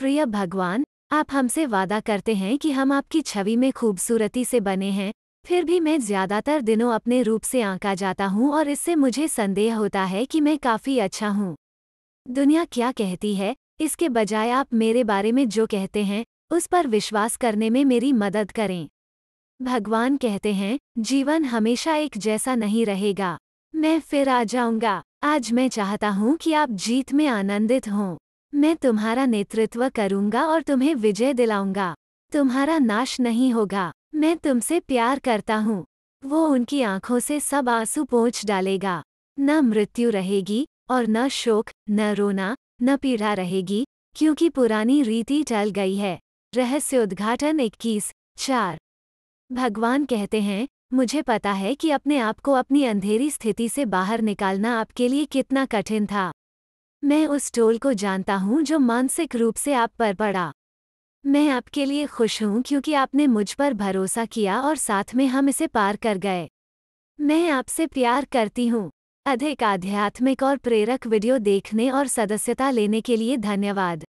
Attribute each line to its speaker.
Speaker 1: प्रिय भगवान आप हमसे वादा करते हैं कि हम आपकी छवि में खूबसूरती से बने हैं फिर भी मैं ज्यादातर दिनों अपने रूप से आंका जाता हूँ और इससे मुझे संदेह होता है कि मैं काफी अच्छा हूँ दुनिया क्या कहती है इसके बजाय आप मेरे बारे में जो कहते हैं उस पर विश्वास करने में मेरी मदद करें भगवान कहते हैं जीवन हमेशा एक जैसा नहीं रहेगा मैं फिर आ जाऊंगा आज मैं चाहता हूँ कि आप जीत में आनंदित हों मैं तुम्हारा नेतृत्व करूंगा और तुम्हें विजय दिलाऊंगा तुम्हारा नाश नहीं होगा मैं तुमसे प्यार करता हूँ वो उनकी आंखों से सब आंसू पहुँच डालेगा न मृत्यु रहेगी और न शोक न रोना न पीड़ा रहेगी क्योंकि पुरानी रीति टल गई है रहस्योद्घाटन इक्कीस चार भगवान कहते हैं मुझे पता है कि अपने आप को अपनी अंधेरी स्थिति से बाहर निकालना आपके लिए कितना कठिन था मैं उस टोल को जानता हूँ जो मानसिक रूप से आप पर पड़ा मैं आपके लिए खुश हूँ क्योंकि आपने मुझ पर भरोसा किया और साथ में हम इसे पार कर गए मैं आपसे प्यार करती हूँ अधिक आध्यात्मिक और प्रेरक वीडियो देखने और सदस्यता लेने के लिए धन्यवाद